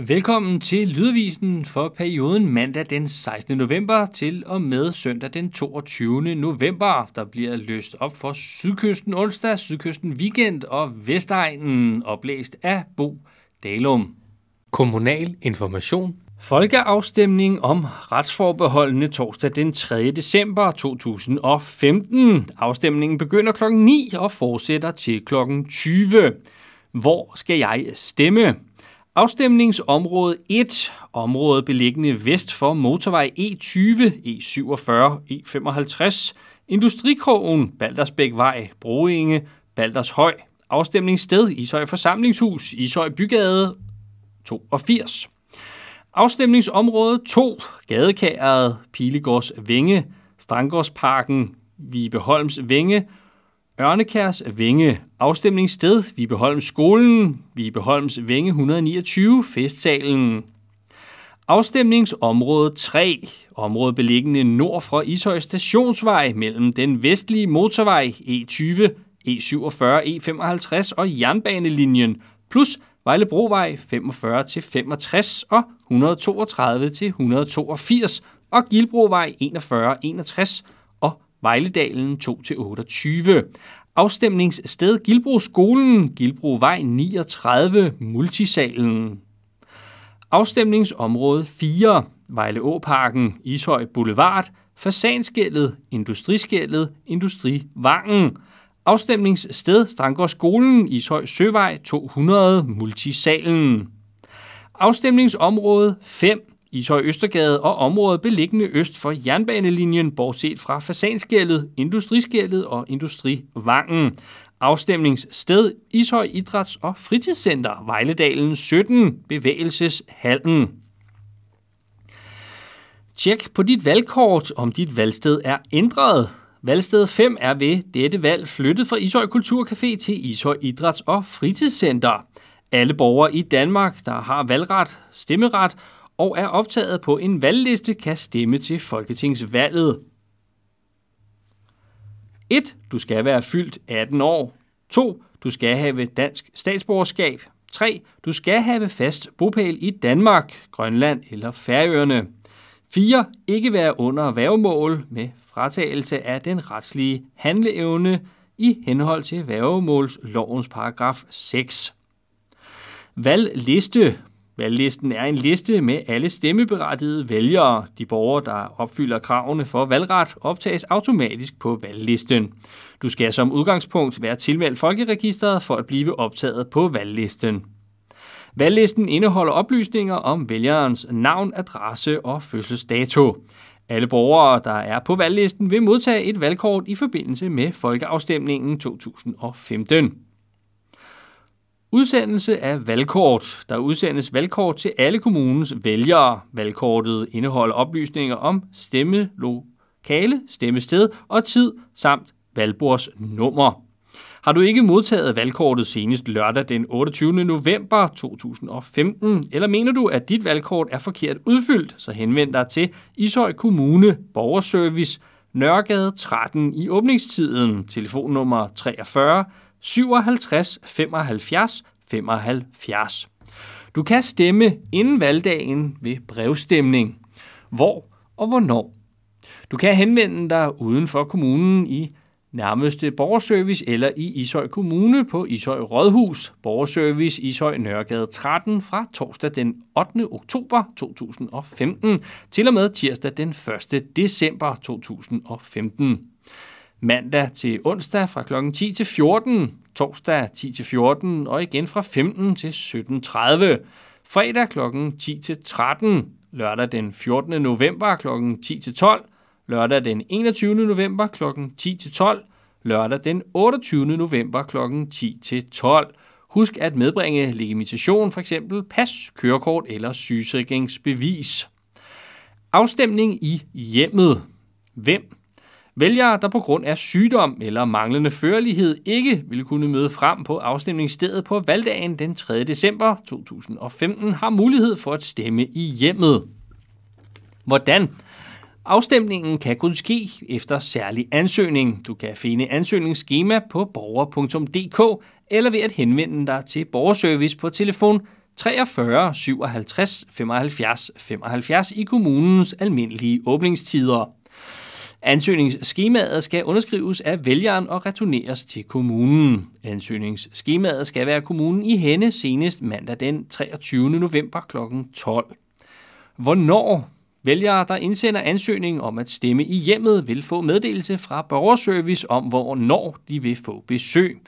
Velkommen til Lydavisen for perioden mandag den 16. november til og med søndag den 22. november. Der bliver løst op for Sydkysten onsdag, Sydkysten weekend og Vestegnen, oplæst af Bo Dalum. Kommunal information Folkeafstemning om retsforbeholdene torsdag den 3. december 2015. Afstemningen begynder kl. 9 og fortsætter til kl. 20. Hvor skal jeg stemme? Afstemningsområde 1, område beliggende vest for motorvej E20, E47, E55, Industrikrogen, Baldersbækvej, Broinge, Baldershøj, afstemningssted Ishøj Forsamlingshus, Ishøj Bygade 82. Afstemningsområde 2, Gadekæret, Pilegårds Vinge, Strandgårdsparken, Vibeholms Vinge, Ørnekærs Vinge Afstemningssted Vibeholm Skolen, Vibeholms Vinge 129, Festsalen. Afstemningsområde 3, område beliggende nord for Ishøj Stationsvej mellem den vestlige motorvej E20, E47, E55 og jernbanelinjen, plus Vejlebrovej 45-65 og 132-182 og Gildbrovej 41-61 Vejledalen 2-28. Afstemningssted Gilbro Skolen, Vej 39, Multisalen. Afstemningsområde 4, Vejle Åparken, Ishøj Boulevard, Fasanskældet, Industriskældet, Industrivangen. Afstemningssted Strandgård Skolen, Ishøj Søvej 200, Multisalen. Afstemningsområde 5, Ishøj Østergade og området beliggende øst for jernbanelinjen, bortset fra Fasanskældet, Industriskældet og Industrivangen. Afstemningssted Ishøj Idræts- og Fritidscenter, Vejledalen 17, Bevægelseshallen. Tjek på dit valgkort, om dit valgsted er ændret. Valgsted 5 er ved dette valg flyttet fra Ishøj Kulturcafé til Ishøj Idræts- og Fritidscenter. Alle borgere i Danmark, der har valgret, stemmeret og er optaget på en valgliste, kan stemme til Folketingsvalget. 1. Du skal være fyldt 18 år. 2. Du skal have dansk statsborgerskab. 3. Du skal have fast bopæl i Danmark, Grønland eller Færøerne. 4. Ikke være under værgemål med fratagelse af den retslige handleevne i henhold til værgemålslovens paragraf 6. Valgliste Valglisten er en liste med alle stemmeberettigede vælgere. De borgere, der opfylder kravene for valgret, optages automatisk på valglisten. Du skal som udgangspunkt være tilmeldt folkeregisteret for at blive optaget på valglisten. Valglisten indeholder oplysninger om vælgerens navn, adresse og fødselsdato. Alle borgere, der er på valglisten, vil modtage et valgkort i forbindelse med folkeafstemningen 2015. Udsendelse af valgkort. Der udsendes valgkort til alle kommunens vælgere. Valgkortet indeholder oplysninger om stemmelokale, stemmested og tid samt valgbordsnummer. Har du ikke modtaget valgkortet senest lørdag den 28. november 2015, eller mener du, at dit valgkort er forkert udfyldt, så henvend dig til Ishøj Kommune Borgerservice Nørregade 13 i åbningstiden, telefonnummer 43 57 75 75. Du kan stemme inden valgdagen ved brevstemning. Hvor og hvornår? Du kan henvende dig uden for kommunen i nærmeste borgerservice eller i Ishøj Kommune på Ishøj Rådhus, borgerservice Ishøj Nørregade 13 fra torsdag den 8. oktober 2015 til og med tirsdag den 1. december 2015 mandag til onsdag fra kl. 10 til 14, torsdag 10 til 14 og igen fra 15 til 17.30, fredag kl. 10 til 13, lørdag den 14. november kl. 10 til 12, lørdag den 21. november kl. 10 til 12, lørdag den 28. november kl. 10 til 12. Husk at medbringe legitimation, f.eks. pas, kørekort eller sygesikringsbevis. Afstemning i hjemmet. Hvem Vælgere, der på grund af sygdom eller manglende førlighed ikke ville kunne møde frem på afstemningsstedet på valgdagen den 3. december 2015, har mulighed for at stemme i hjemmet. Hvordan? Afstemningen kan kun ske efter særlig ansøgning. Du kan finde ansøgningsskema på borger.dk eller ved at henvende dig til borgerservice på telefon 43 57 75 75 i kommunens almindelige åbningstider. Ansøgningsskemaet skal underskrives af vælgeren og returneres til kommunen. Ansøgningsskemaet skal være kommunen i hænde senest mandag den 23. november kl. 12. Hvornår Vælgere, der indsender ansøgningen om at stemme i hjemmet, vil få meddelelse fra borgerservice om, hvornår de vil få besøg.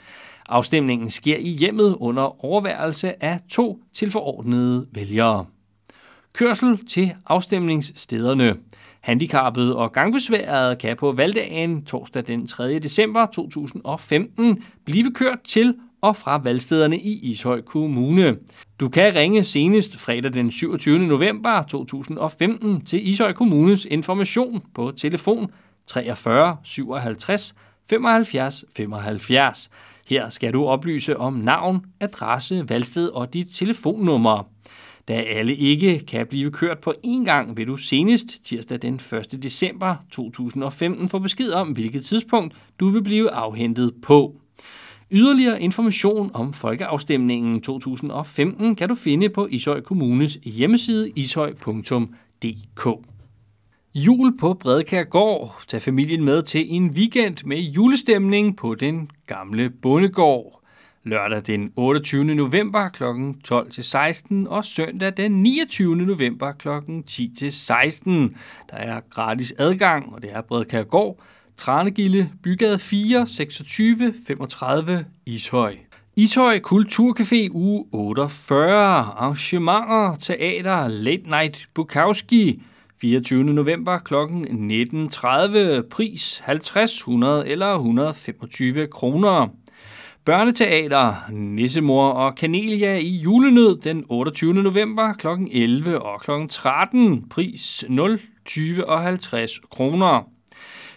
Afstemningen sker i hjemmet under overværelse af to tilforordnede vælgere. Kørsel til afstemningsstederne. Handicappede og gangbesværede kan på valgdagen torsdag den 3. december 2015 blive kørt til og fra valgstederne i Ishøj Kommune. Du kan ringe senest fredag den 27. november 2015 til Ishøj Kommunes information på telefon 43 57 75 75. Her skal du oplyse om navn, adresse, valgsted og dit telefonnummer. Da alle ikke kan blive kørt på én gang, vil du senest tirsdag den 1. december 2015 få besked om, hvilket tidspunkt du vil blive afhentet på. Yderligere information om folkeafstemningen 2015 kan du finde på Ishøj Kommunes hjemmeside ishøj.dk. Jul på Bredkærgård. Tag familien med til en weekend med julestemning på den gamle bondegård lørdag den 28. november kl. 12-16 og søndag den 29. november kl. 10-16. Der er gratis adgang, og det er Bredkærgård, Tranegilde, Bygade 4, 26, 35, Ishøj. Ishøj Kulturcafé uge 48, arrangementer, teater, late night, Bukowski, 24. november kl. 19.30, pris 50, 100 eller 125 kroner. Børneteater, Nissemor og Kanelia i julenød den 28. november kl. 11 og kl. 13. Pris 0, 20 og 50 kroner.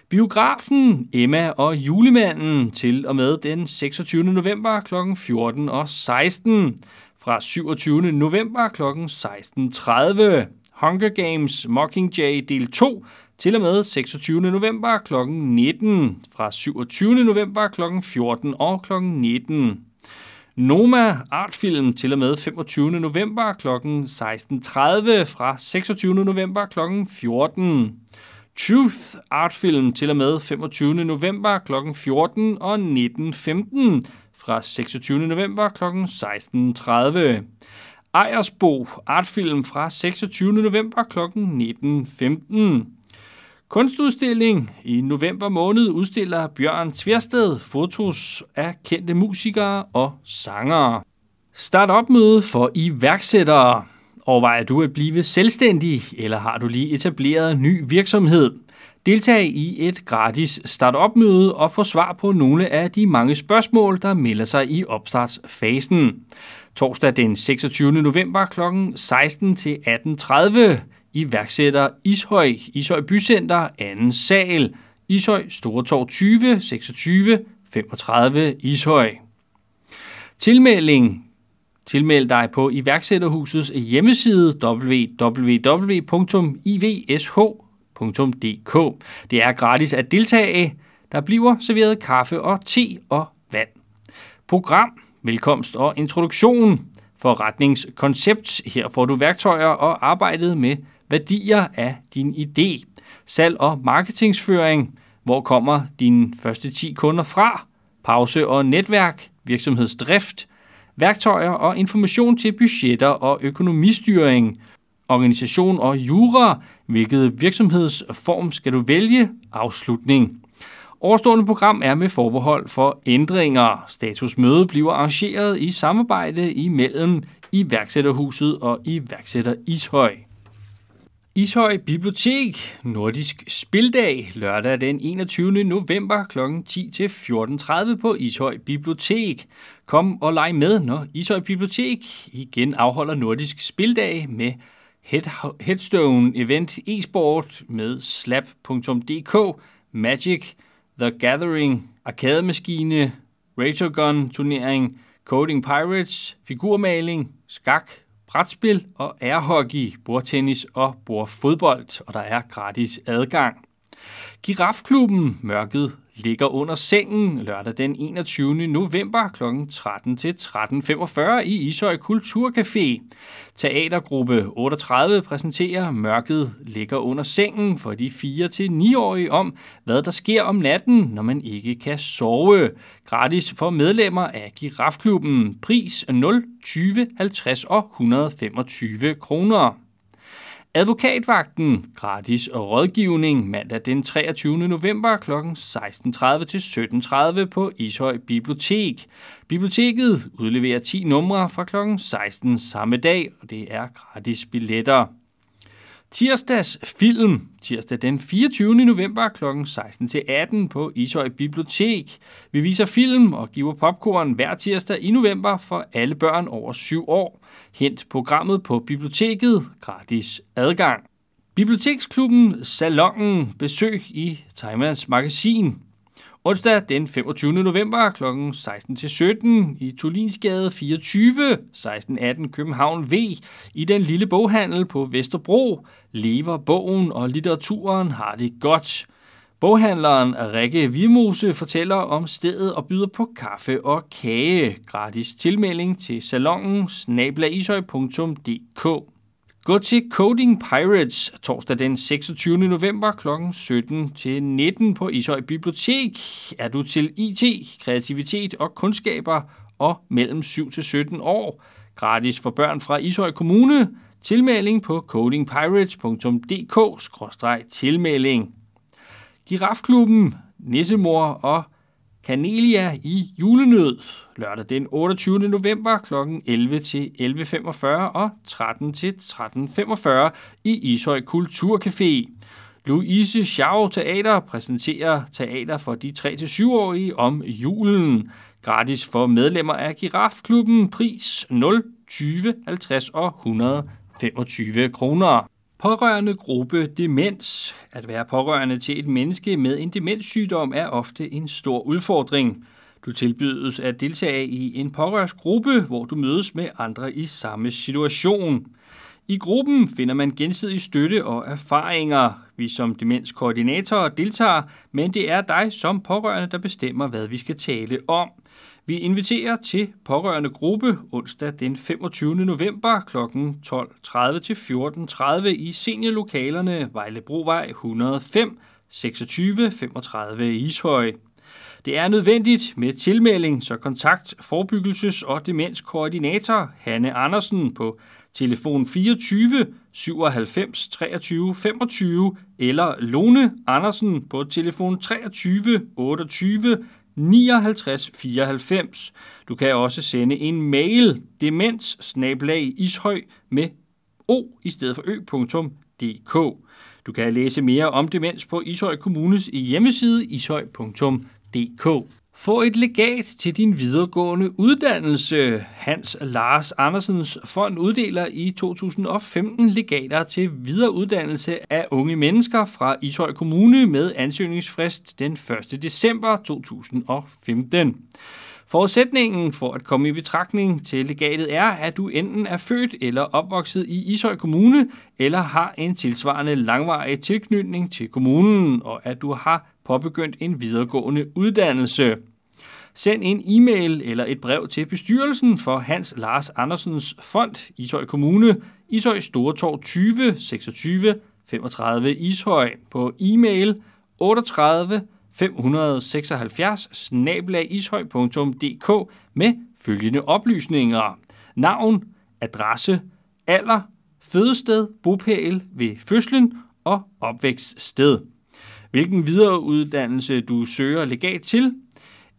Biografen Emma og julemanden til og med den 26. november kl. 14 og 16. Fra 27. november kl. 16.30. Hunger Games Mockingjay del 2 til og med 26. november kl. 19, fra 27. november kl. 14 og kl. 19. Noma Artfilm til og med 25. november kl. 16.30 fra 26. november kl. 14. Truth Artfilm til og med 25. november kl. 14 og 19.15 fra 26. november kl. 16.30. Ejersbo Artfilm fra 26. november kl. 19.15. Kunstudstilling. I november måned udstiller Bjørn Tversted fotos af kendte musikere og sangere. start op møde for iværksættere. Overvejer du at blive selvstændig, eller har du lige etableret ny virksomhed? Deltag i et gratis startup-møde og få svar på nogle af de mange spørgsmål, der melder sig i opstartsfasen. Torsdag den 26. november kl. 16 til 18.30 iværksætter Ishøj, Ishøj Bycenter, anden sal, Ishøj Storetorv 20, 26, 35, Ishøj. Tilmelding. Tilmeld dig på iværksætterhusets hjemmeside www.ivsh.dk. Det er gratis at deltage. Der bliver serveret kaffe og te og vand. Program, velkomst og introduktion. Forretningskoncept. Her får du værktøjer og arbejdet med Værdier af din idé. Salg og marketingsføring. Hvor kommer dine første 10 kunder fra? Pause og netværk. Virksomhedsdrift. Værktøjer og information til budgetter og økonomistyring. Organisation og jura. Hvilket virksomhedsform skal du vælge? Afslutning. Overstående program er med forbehold for ændringer. Statusmøde bliver arrangeret i samarbejde imellem iværksætterhuset og iværksætter Ishøj. Ishøj Bibliotek, Nordisk Spildag, lørdag den 21. november kl. 10-14.30 på Ishøj Bibliotek. Kom og leg med, når Ishøj Bibliotek igen afholder Nordisk Spildag med Headstone Event e-sport med slap.dk, Magic, The Gathering, Arkademaskine, Razorgun Turnering, Coding Pirates, figurmaling, skak, brætspil og airhockey, bordtennis og bordfodbold, og der er gratis adgang. Girafklubben Mørket ligger under sengen lørdag den 21. november kl. 13 til 13.45 i Ishøj Kulturcafé. Teatergruppe 38 præsenterer Mørket ligger under sengen for de 4 til 9-årige om, hvad der sker om natten, når man ikke kan sove. Gratis for medlemmer af Girafklubben. Pris 0, 20, 50 og 125 kroner. Advokatvagten, gratis rådgivning mandag den 23. november kl. 16.30 til 17.30 på Ishøj Bibliotek. Biblioteket udleverer 10 numre fra kl. 16 samme dag, og det er gratis billetter. Tirsdags film, tirsdag den 24. november kl. 16-18 på Ishøj Bibliotek. Vi viser film og giver popcorn hver tirsdag i november for alle børn over 7 år. Hent programmet på biblioteket. Gratis adgang. Biblioteksklubben Salongen. Besøg i Timers Magasin. Onsdag den 25. november kl. 16-17 i Tulinsgade 24, 1618 København V i den lille boghandel på Vesterbro lever bogen og litteraturen har det godt. Boghandleren Rikke Vimose fortæller om stedet og byder på kaffe og kage. Gratis tilmelding til salongen snablaishøj.dk. Gå til Coding Pirates torsdag den 26. november kl. 17 til 19 på Ishøj Bibliotek. Er du til IT, kreativitet og kundskaber og mellem 7 til 17 år? Gratis for børn fra Ishøj Kommune. Tilmelding på codingpirates.dk-tilmelding. Girafklubben, Nissemor og Cornelia i julenød lørdag den 28. november kl. 11 til 11.45 og 13 til 13.45 i Ishøj Kulturcafé. Louise Schau Teater præsenterer teater for de 3-7-årige om julen. Gratis for medlemmer af Girafklubben. Pris 0, 20, 50 og 125 kroner. Pårørende gruppe demens. At være pårørende til et menneske med en demenssygdom er ofte en stor udfordring. Du tilbydes at deltage i en pårørsgruppe, hvor du mødes med andre i samme situation. I gruppen finder man gensidig støtte og erfaringer. Vi som demenskoordinatorer deltager, men det er dig som pårørende, der bestemmer, hvad vi skal tale om. Vi inviterer til pårørende gruppe onsdag den 25. november kl. 12.30 til 14.30 i seniorlokalerne Vejlebrovej 105 26 35 Ishøj. Det er nødvendigt med tilmelding, så kontakt forebyggelses- og demenskoordinator Hanne Andersen på telefon 24 97 23 25 eller Lone Andersen på telefon 23 28 5994. Du kan også sende en mail, demens ishøj med o i stedet for ø.dk. Du kan læse mere om demens på Ishøj Kommunes hjemmeside ishøj.dk. Få et legat til din videregående uddannelse. Hans Lars Andersens fond uddeler i 2015 legater til videreuddannelse af unge mennesker fra Ishøj Kommune med ansøgningsfrist den 1. december 2015. Forudsætningen for at komme i betragtning til legatet er, at du enten er født eller opvokset i Ishøj Kommune, eller har en tilsvarende langvarig tilknytning til kommunen, og at du har påbegyndt en videregående uddannelse. Send en e-mail eller et brev til bestyrelsen for Hans Lars Andersens Fond, Ishøj Kommune, Ishøj Stortorv 20 26 35 Ishøj på e-mail 38 576 ishøj.dk med følgende oplysninger. Navn, adresse, alder, fødested, bopæl ved fødslen og opvækststed. Hvilken videreuddannelse du søger legat til,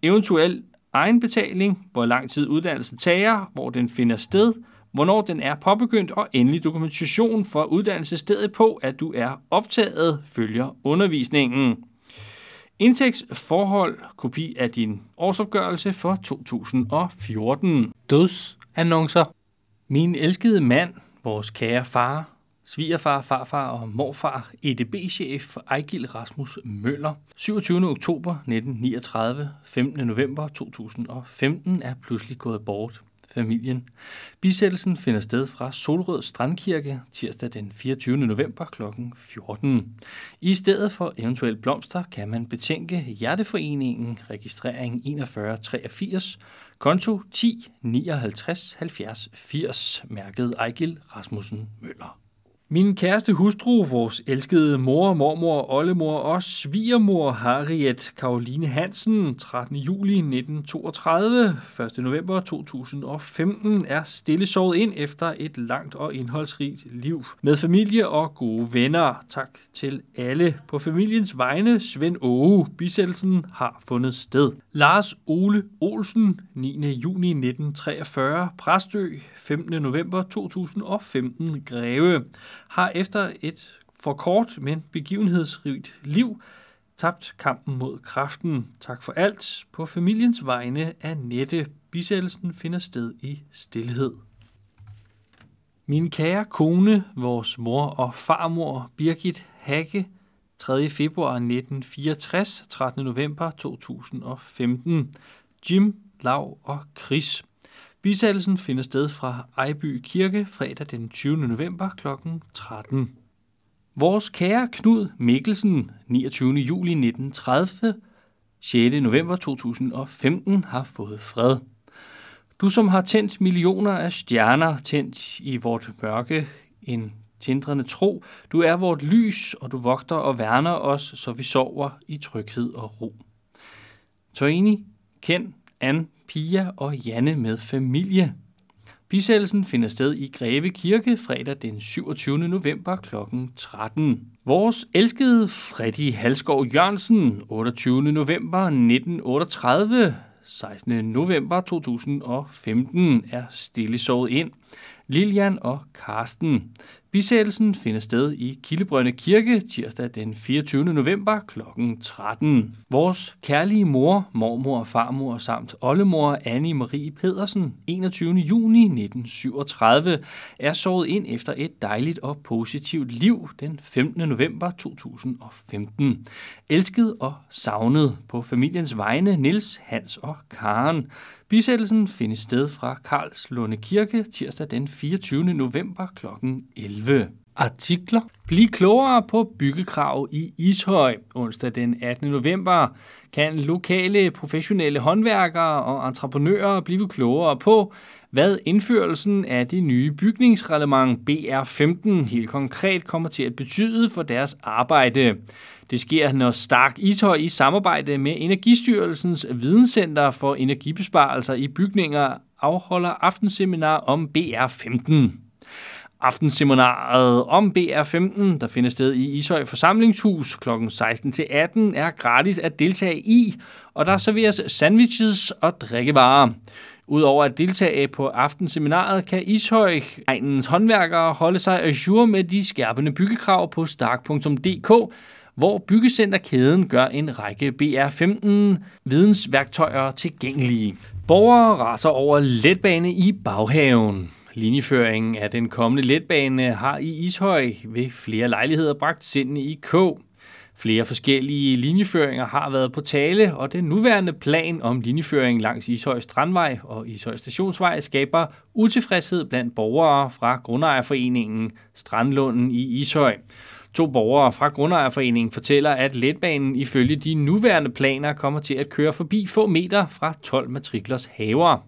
eventuel egenbetaling, hvor lang tid uddannelsen tager, hvor den finder sted, hvornår den er påbegyndt og endelig dokumentation for uddannelsesstedet på, at du er optaget, følger undervisningen. Indtægtsforhold, kopi af din årsopgørelse for 2014. Dødsannoncer. Min elskede mand, vores kære far, svigerfar, farfar og morfar, EDB-chef Ejgil Rasmus Møller. 27. oktober 1939, 15. november 2015 er pludselig gået bort. Familien. Bisættelsen finder sted fra Solrød Strandkirke tirsdag den 24. november kl. 14. I stedet for eventuelt blomster kan man betænke Hjerteforeningen registrering 4183 konto 10 59 70 80 mærket Ejgil Rasmussen Møller. Min kæreste hustru, vores elskede mor, mormor, oldemor og svigermor Harriet Karoline Hansen, 13. juli 1932, 1. november 2015, er stille sovet ind efter et langt og indholdsrigt liv. Med familie og gode venner. Tak til alle. På familiens vegne, Svend Åge, bisættelsen har fundet sted. Lars Ole Olsen, 9. juni 1943, Præstø, 15. november 2015, Greve, har efter et for kort, men begivenhedsrigt liv tabt kampen mod kraften. Tak for alt. På familiens vegne af Nette. Bisættelsen finder sted i stillhed. Min kære kone, vores mor og farmor Birgit Hagge, 3. februar 1964, 13. november 2015. Jim, Lav og Chris. Bisættelsen finder sted fra Ejby Kirke fredag den 20. november kl. 13. Vores kære Knud Mikkelsen, 29. juli 1930, 6. november 2015, har fået fred. Du som har tændt millioner af stjerner, tændt i vort mørke en tindrende tro. Du er vort lys, og du vogter og værner os, så vi sover i tryghed og ro. Torini, Ken, Ann, Pia og Janne med familie. Bisættelsen finder sted i Greve Kirke fredag den 27. november kl. 13. Vores elskede Freddy Halskov Jørgensen, 28. november 1938, 16. november 2015, er stille sovet ind. Lilian og Karsten. Bisættelsen finder sted i Kildebrønde Kirke tirsdag den 24. november kl. 13. Vores kærlige mor, mormor og farmor samt oldemor Annie Marie Pedersen 21. juni 1937 er såret ind efter et dejligt og positivt liv den 15. november 2015. Elsket og savnet på familiens vegne Nils, Hans og Karen. Bisættelsen findes sted fra Karls Lunde Kirke tirsdag den 24. november kl. 11. Artikler. Bliv klogere på byggekrav i Ishøj. Onsdag den 18. november kan lokale professionelle håndværkere og entreprenører blive klogere på, hvad indførelsen af det nye bygningsreglement BR15 helt konkret kommer til at betyde for deres arbejde. Det sker, når Stark Ishøj i samarbejde med Energistyrelsens Videnscenter for Energibesparelser i Bygninger afholder aftenseminar om BR15. Aftenseminaret om BR15, der finder sted i Ishøj Forsamlingshus kl. 16-18, er gratis at deltage i, og der serveres sandwiches og drikkevarer. Udover at deltage på aftenseminaret, kan Ishøj egnens håndværkere holde sig ajour med de skærpende byggekrav på stark.dk, hvor byggecenterkæden gør en række BR15 vidensværktøjer tilgængelige. Borgere raser over letbane i baghaven. Linjeføringen af den kommende letbane har i Ishøj ved flere lejligheder bragt sindene i k. Flere forskellige linjeføringer har været på tale, og den nuværende plan om linjeføring langs Ishøj Strandvej og Ishøj Stationsvej skaber utilfredshed blandt borgere fra Grundejerforeningen Strandlunden i Ishøj. To borgere fra Grundejerforeningen fortæller, at letbanen ifølge de nuværende planer kommer til at køre forbi få meter fra 12 matriklers haver.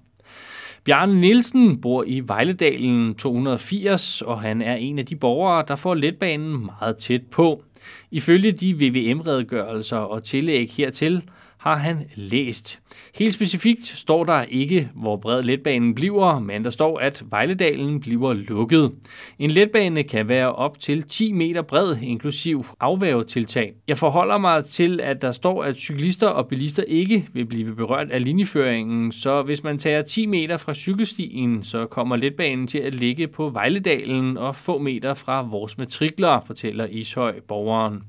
Bjørn Nielsen bor i Vejledalen 280, og han er en af de borgere, der får letbanen meget tæt på. Ifølge de VVM-redegørelser og tillæg hertil har han læst. Helt specifikt står der ikke, hvor bred letbanen bliver, men der står, at Vejledalen bliver lukket. En letbane kan være op til 10 meter bred, inklusiv afværgetiltag. Jeg forholder mig til, at der står, at cyklister og bilister ikke vil blive berørt af linjeføringen, så hvis man tager 10 meter fra cykelstien, så kommer letbanen til at ligge på Vejledalen og få meter fra vores matrikler, fortæller Ishøj borgeren.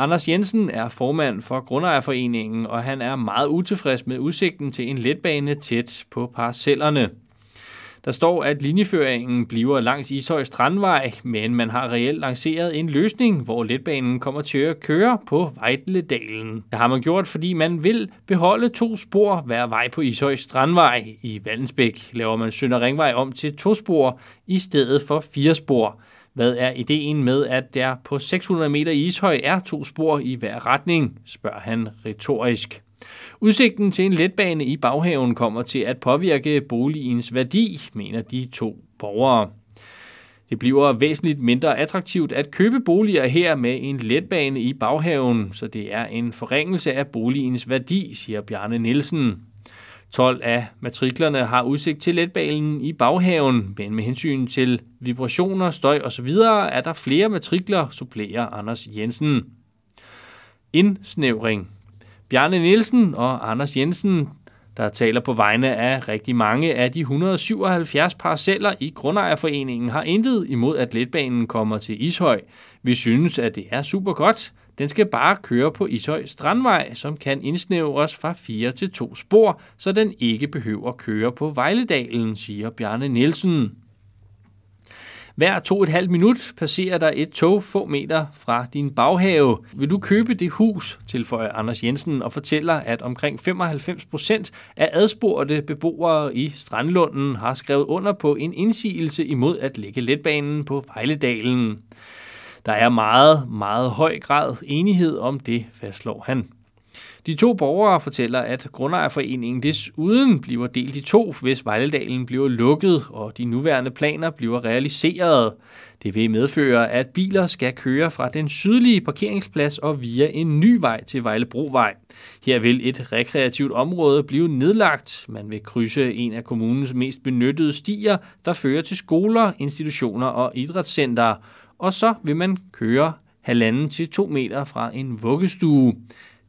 Anders Jensen er formand for Grundejerforeningen, og han er meget utilfreds med udsigten til en letbane tæt på parcellerne. Der står, at linjeføringen bliver langs Ishøj Strandvej, men man har reelt lanceret en løsning, hvor letbanen kommer til at køre på Vejtledalen. Det har man gjort, fordi man vil beholde to spor hver vej på Ishøj Strandvej. I Vandensbæk laver man Sønder Ringvej om til to spor i stedet for fire spor. Hvad er ideen med, at der på 600 meter i Ishøj er to spor i hver retning, spørger han retorisk. Udsigten til en letbane i baghaven kommer til at påvirke boligens værdi, mener de to borgere. Det bliver væsentligt mindre attraktivt at købe boliger her med en letbane i baghaven, så det er en forringelse af boligens værdi, siger Bjarne Nielsen. 12 af matriklerne har udsigt til letbanen i baghaven, men med hensyn til vibrationer, støj osv. er der flere matrikler, supplerer Anders Jensen. Indsnævring. Bjarne Nielsen og Anders Jensen, der taler på vegne af rigtig mange af de 177 parceller i Grundejerforeningen, har intet imod, at letbanen kommer til Ishøj. Vi synes, at det er super godt, den skal bare køre på Ishøj Strandvej, som kan indsnævres fra fire til to spor, så den ikke behøver at køre på Vejledalen, siger Bjarne Nielsen. Hver to et halvt minut passerer der et tog få meter fra din baghave. Vil du købe det hus, tilføjer Anders Jensen og fortæller, at omkring 95 procent af adspurgte beboere i Strandlunden har skrevet under på en indsigelse imod at lægge letbanen på Vejledalen. Der er meget, meget høj grad enighed om det, fastslår han. De to borgere fortæller, at Grundejerforeningen desuden bliver delt i to, hvis Vejledalen bliver lukket, og de nuværende planer bliver realiseret. Det vil medføre, at biler skal køre fra den sydlige parkeringsplads og via en ny vej til Vejlebrovej. Her vil et rekreativt område blive nedlagt. Man vil krydse en af kommunens mest benyttede stier, der fører til skoler, institutioner og idrætscenter og så vil man køre halvanden til to meter fra en vuggestue.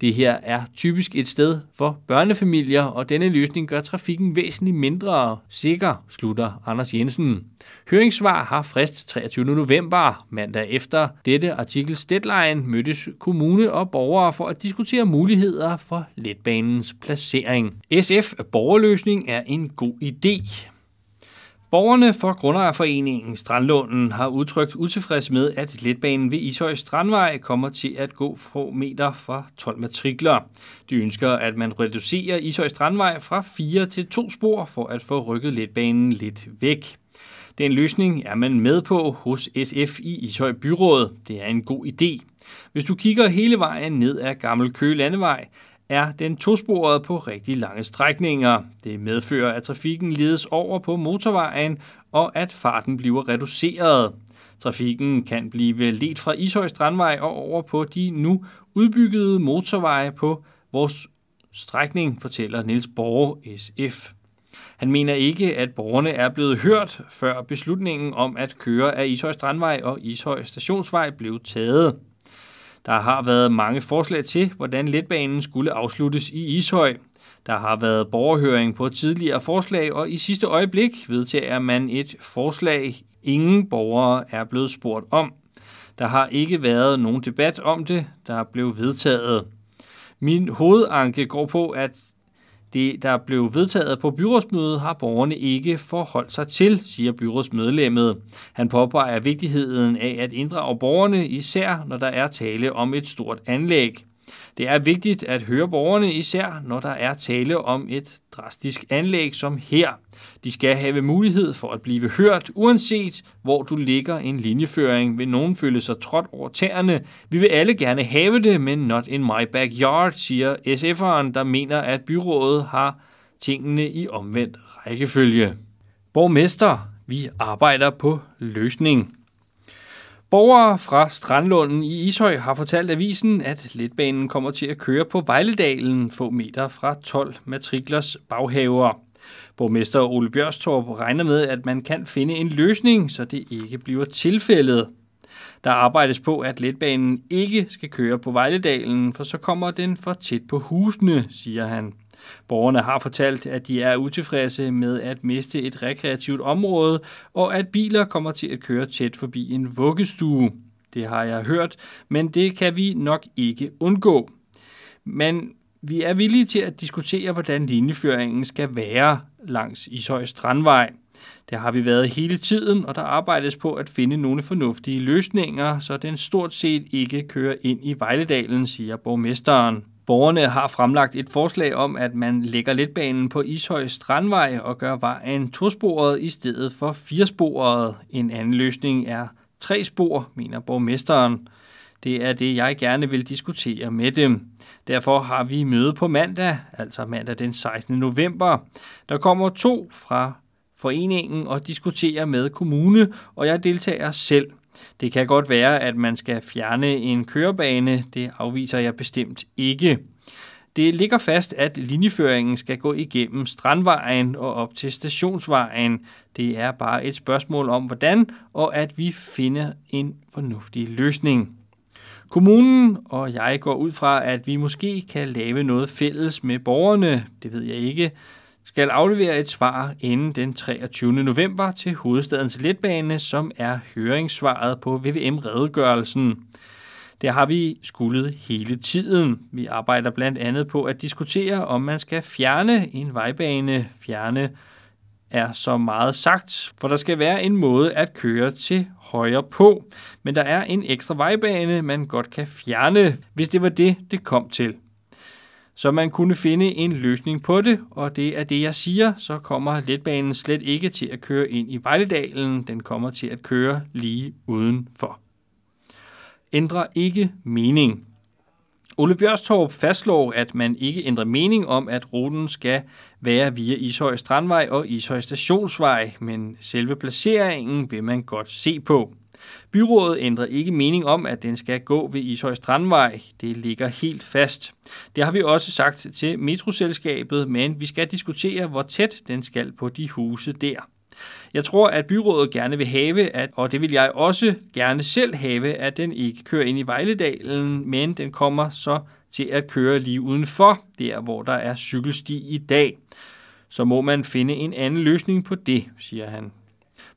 Det her er typisk et sted for børnefamilier, og denne løsning gør trafikken væsentligt mindre sikker, slutter Anders Jensen. Høringssvar har frist 23. november. Mandag efter dette artikels deadline mødtes kommune og borgere for at diskutere muligheder for letbanens placering. SF borgerløsning er en god idé. Borgerne for Grundejerforeningen Strandlunden har udtrykt utilfreds med, at letbanen ved Ishøj Strandvej kommer til at gå få meter fra 12 matrikler. De ønsker, at man reducerer Ishøj Strandvej fra 4 til 2 spor for at få rykket letbanen lidt væk. Den løsning er man med på hos SF i Ishøj Byråd. Det er en god idé. Hvis du kigger hele vejen ned ad Gammel Køge Landevej, er den tosporet på rigtig lange strækninger. Det medfører, at trafikken ledes over på motorvejen, og at farten bliver reduceret. Trafikken kan blive ledt fra Ishøj Strandvej og over på de nu udbyggede motorveje på vores strækning, fortæller Niels Borg SF. Han mener ikke, at borgerne er blevet hørt, før beslutningen om at køre af Ishøj Strandvej og Ishøj Stationsvej blev taget. Der har været mange forslag til, hvordan letbanen skulle afsluttes i Ishøj. Der har været borgerhøring på tidligere forslag, og i sidste øjeblik vedtager man et forslag, ingen borgere er blevet spurgt om. Der har ikke været nogen debat om det, der blev vedtaget. Min hovedanke går på, at det, der blev vedtaget på byrådsmødet, har borgerne ikke forholdt sig til, siger byrådsmedlemmet. Han påpeger vigtigheden af at inddrage borgerne, især når der er tale om et stort anlæg. Det er vigtigt at høre borgerne, især når der er tale om et drastisk anlæg som her – de skal have mulighed for at blive hørt, uanset hvor du ligger en linjeføring. Vil nogen føle sig trådt over tæerne? Vi vil alle gerne have det, men not in my backyard, siger SF'eren, der mener, at byrådet har tingene i omvendt rækkefølge. Borgmester, vi arbejder på løsning. Borgere fra Strandlunden i Ishøj har fortalt avisen, at letbanen kommer til at køre på Vejledalen få meter fra 12 matriklers baghaver. Borgmester Ole Bjørstorp regner med, at man kan finde en løsning, så det ikke bliver tilfældet. Der arbejdes på, at letbanen ikke skal køre på Vejledalen, for så kommer den for tæt på husene, siger han. Borgerne har fortalt, at de er utilfredse med at miste et rekreativt område, og at biler kommer til at køre tæt forbi en vuggestue. Det har jeg hørt, men det kan vi nok ikke undgå. Men vi er villige til at diskutere, hvordan linjeføringen skal være langs Ishøj Strandvej. Det har vi været hele tiden, og der arbejdes på at finde nogle fornuftige løsninger, så den stort set ikke kører ind i Vejledalen, siger borgmesteren. Borgerne har fremlagt et forslag om, at man lægger letbanen på Ishøj Strandvej og gør vejen tosporet i stedet for firesporet. En anden løsning er tre spor, mener borgmesteren. Det er det, jeg gerne vil diskutere med dem. Derfor har vi møde på mandag, altså mandag den 16. november. Der kommer to fra foreningen og diskuterer med kommune, og jeg deltager selv. Det kan godt være, at man skal fjerne en kørebane. Det afviser jeg bestemt ikke. Det ligger fast, at linjeføringen skal gå igennem Strandvejen og op til Stationsvejen. Det er bare et spørgsmål om hvordan, og at vi finder en fornuftig løsning. Kommunen og jeg går ud fra, at vi måske kan lave noget fælles med borgerne, det ved jeg ikke, skal aflevere et svar inden den 23. november til hovedstadens letbane, som er høringssvaret på VVM-redegørelsen. Det har vi skuldet hele tiden. Vi arbejder blandt andet på at diskutere, om man skal fjerne en vejbane. Fjerne er så meget sagt, for der skal være en måde at køre til højre på. Men der er en ekstra vejbane, man godt kan fjerne, hvis det var det, det kom til. Så man kunne finde en løsning på det, og det er det, jeg siger, så kommer letbanen slet ikke til at køre ind i Vejledalen, den kommer til at køre lige udenfor. Ændrer ikke mening. Ole Bjørstorp fastslår, at man ikke ændrer mening om, at ruten skal være via Ishøj Strandvej og Ishøj Stationsvej, men selve placeringen vil man godt se på. Byrådet ændrer ikke mening om, at den skal gå ved Ishøj Strandvej. Det ligger helt fast. Det har vi også sagt til metroselskabet, men vi skal diskutere, hvor tæt den skal på de huse der. Jeg tror, at byrådet gerne vil have, at, og det vil jeg også gerne selv have, at den ikke kører ind i Vejledalen, men den kommer så til at køre lige udenfor, der hvor der er cykelsti i dag. Så må man finde en anden løsning på det, siger han.